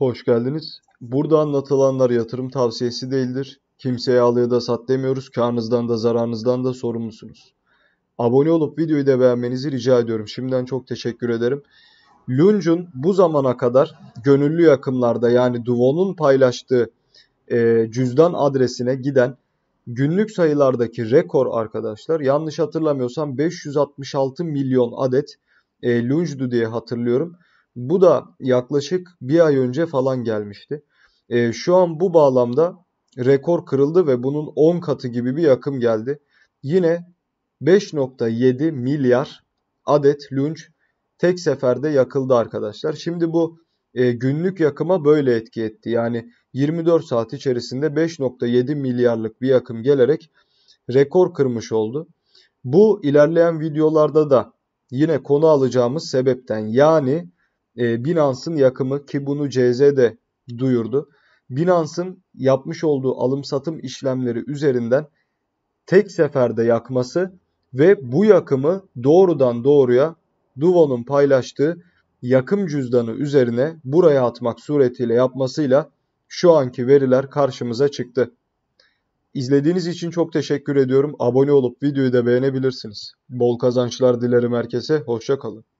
Hoş geldiniz. Burada anlatılanlar yatırım tavsiyesi değildir. Kimseye al ya da sat demiyoruz. Karnınızdan da zararınızdan da sorumlusunuz. Abone olup videoyu da beğenmenizi rica ediyorum. Şimdiden çok teşekkür ederim. Lunge'un bu zamana kadar gönüllü yakımlarda yani Duvon'un paylaştığı e, cüzdan adresine giden günlük sayılardaki rekor arkadaşlar yanlış hatırlamıyorsam 566 milyon adet e, Lunge'du diye hatırlıyorum. Bu da yaklaşık bir ay önce falan gelmişti. E, şu an bu bağlamda rekor kırıldı ve bunun 10 katı gibi bir yakım geldi. Yine 5.7 milyar adet lunch tek seferde yakıldı arkadaşlar. Şimdi bu e, günlük yakıma böyle etki etti. Yani 24 saat içerisinde 5.7 milyarlık bir yakım gelerek rekor kırmış oldu. Bu ilerleyen videolarda da yine konu alacağımız sebepten yani e, Binance'ın yakımı ki bunu CZ de duyurdu. Binance'ın yapmış olduğu alım satım işlemleri üzerinden tek seferde yakması ve bu yakımı doğrudan doğruya Duval'ın paylaştığı yakım cüzdanı üzerine buraya atmak suretiyle yapmasıyla şu anki veriler karşımıza çıktı. İzlediğiniz için çok teşekkür ediyorum. Abone olup videoyu da beğenebilirsiniz. Bol kazançlar dilerim herkese. Hoşça kalın.